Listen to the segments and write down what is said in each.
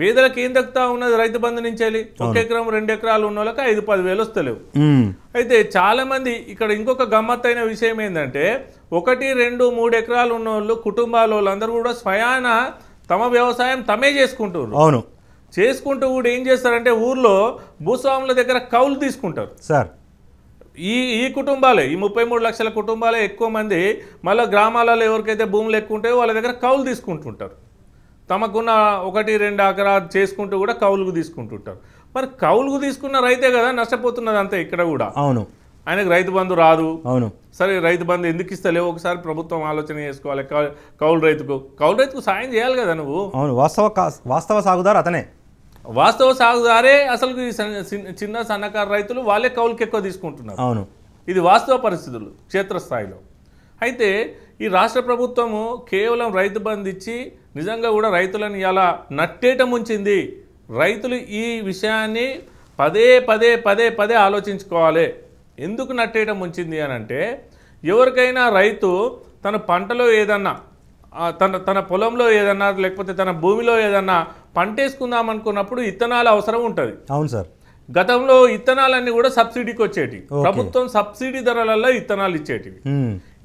పేదలకు ఏం దక్కుతా ఉన్నది రైతు బంధు నుంచి వెళ్ళి ఒక ఎకరం రెండు ఎకరాలు ఉన్న వాళ్ళకి ఐదు పదివేలు వస్తలేవు అయితే చాలా మంది ఇక్కడ ఇంకొక గమ్మత్తైన విషయం ఏంటంటే ఒకటి రెండు మూడు ఎకరాలు ఉన్న వాళ్ళు కుటుంబాల కూడా స్వయాన తమ వ్యవసాయం తమే చేసుకుంటారు అవును చేసుకుంటూ కూడా ఏం చేస్తారంటే ఊర్లో భూస్వాముల దగ్గర కౌలు తీసుకుంటారు సార్ ఈ ఈ కుటుంబాలే ఈ ముప్పై మూడు లక్షల కుటుంబాలే ఎక్కువ మంది మళ్ళీ గ్రామాలలో ఎవరికైతే భూములు ఎక్కువ ఉంటాయో వాళ్ళ దగ్గర కౌలు తీసుకుంటుంటారు తమకున్న ఒకటి రెండు ఎకరాలు చేసుకుంటూ కూడా కౌలుకు తీసుకుంటుంటారు మరి కౌలుకు తీసుకున్న రైతే కదా నష్టపోతున్నది అంతే ఇక్కడ కూడా అవును ఆయనకు రైతు బంధు రాదు అవును సరే రైతు బంధు ఎందుకు ఇస్తలేవు ఒకసారి ప్రభుత్వం ఆలోచన చేసుకోవాలి కౌలు రైతుకు కౌలు రైతుకు సాయం చేయాలి కదా నువ్వు అవును వాస్తవ వాస్తవ సాగుదారు అతనే వాస్తవ సాగుదారే అసలు చిన్న సన్నకారు రైతులు వాళ్ళే కౌలుకి ఎక్కువ తీసుకుంటున్నారు అవును ఇది వాస్తవ పరిస్థితులు క్షేత్రస్థాయిలో అయితే ఈ రాష్ట్ర ప్రభుత్వము కేవలం రైతు బంద్ ఇచ్చి నిజంగా కూడా రైతులను ఇలా నట్టేట ముంచింది రైతులు ఈ విషయాన్ని పదే పదే పదే పదే ఆలోచించుకోవాలి ఎందుకు నట్టేయటం ఉంచింది అని అంటే ఎవరికైనా రైతు తన పంటలో ఏదన్నా తన తన పొలంలో ఏదన్నా లేకపోతే తన భూమిలో ఏదన్నా పంటేసుకుందాం అనుకున్నప్పుడు ఇత్తనాలు అవసరం ఉంటుంది అవును సార్ గతంలో ఇత్తనాలన్నీ కూడా సబ్సిడీకి వచ్చేటివి ప్రభుత్వం సబ్సిడీ ధరలలో ఇత్తనాలు ఇచ్చేటివి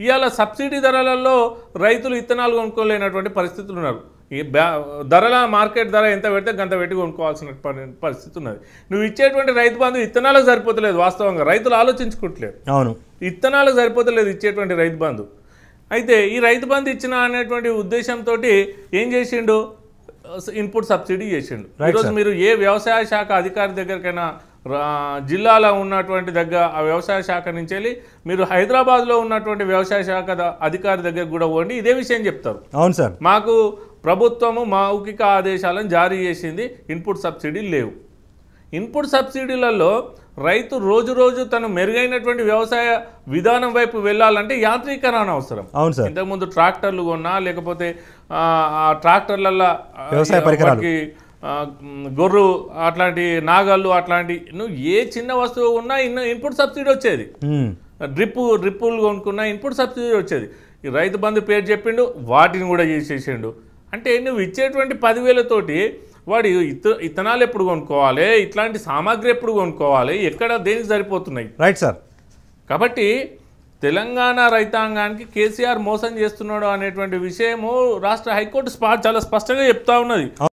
ఇవాళ సబ్సిడీ ధరలలో రైతులు ఇత్తనాలు కొనుక్కోలేనటువంటి పరిస్థితులు ఉన్నారు ఈ ధరల మార్కెట్ ధర ఎంత పెడితే గంత పెట్టి కొనుక్కోవాల్సిన పరిస్థితి ఉన్నది నువ్వు ఇచ్చేటువంటి రైతు బంధు ఇత్తనాలకు సరిపోతలేదు వాస్తవంగా రైతులు ఆలోచించుకోవట్లేదు అవును ఇత్తనాలకు సరిపోతలేదు ఇచ్చేటువంటి రైతు బంధు అయితే ఈ రైతు బంధు ఇచ్చిన అనేటువంటి ఉద్దేశంతో ఏం చేసిండు ఇన్పుట్ సబ్సిడీ చేసిండు ఈరోజు మీరు ఏ వ్యవసాయ శాఖ అధికారి దగ్గరకైనా జిల్లాలో ఉన్నటువంటి దగ్గర ఆ వ్యవసాయ శాఖ నుంచి వెళ్ళి మీరు హైదరాబాద్లో ఉన్నటువంటి వ్యవసాయ శాఖ అధికారి దగ్గర కూడా పోండి ఇదే విషయం చెప్తారు అవును సార్ మాకు ప్రభుత్వము మౌఖిక ఆదేశాలను జారీ చేసింది ఇన్పుట్ సబ్సిడీ లేవు ఇన్పుట్ సబ్సిడీలలో రైతు రోజు రోజు తను మెరుగైనటువంటి వ్యవసాయ విధానం వైపు వెళ్ళాలంటే యాంత్రీకరణ అవసరం అవును సార్ ఇంతకుముందు ట్రాక్టర్లు కొన్నా లేకపోతే ఆ ట్రాక్టర్లల్లో వ్యవసాయ పరికరాలకి గొర్రు అట్లాంటి నాగాళ్ళు అట్లాంటి నువ్వు ఏ చిన్న వస్తువు ఉన్నా ఇన్ ఇన్పుట్ సబ్సిడీ వచ్చేది డ్రిప్పు డ్రిప్పులు కొనుక్కున్నా ఇన్పుట్ సబ్సిడీ వచ్చేది రైతు బంధు పేరు చెప్పిండు వాటిని కూడా చేసేసిండు అంటే నువ్వు ఇచ్చేటువంటి పదివేలతోటి వాడు ఇత ఇత్తనాలు ఎప్పుడు కొనుక్కోవాలి ఇట్లాంటి సామాగ్రి ఎప్పుడు కొనుక్కోవాలి ఎక్కడ దేనికి సరిపోతున్నాయి రైట్ సార్ కాబట్టి తెలంగాణ రైతాంగానికి కేసీఆర్ మోసం చేస్తున్నాడు అనేటువంటి విషయము రాష్ట్ర హైకోర్టు చాలా స్పష్టంగా చెప్తా ఉన్నది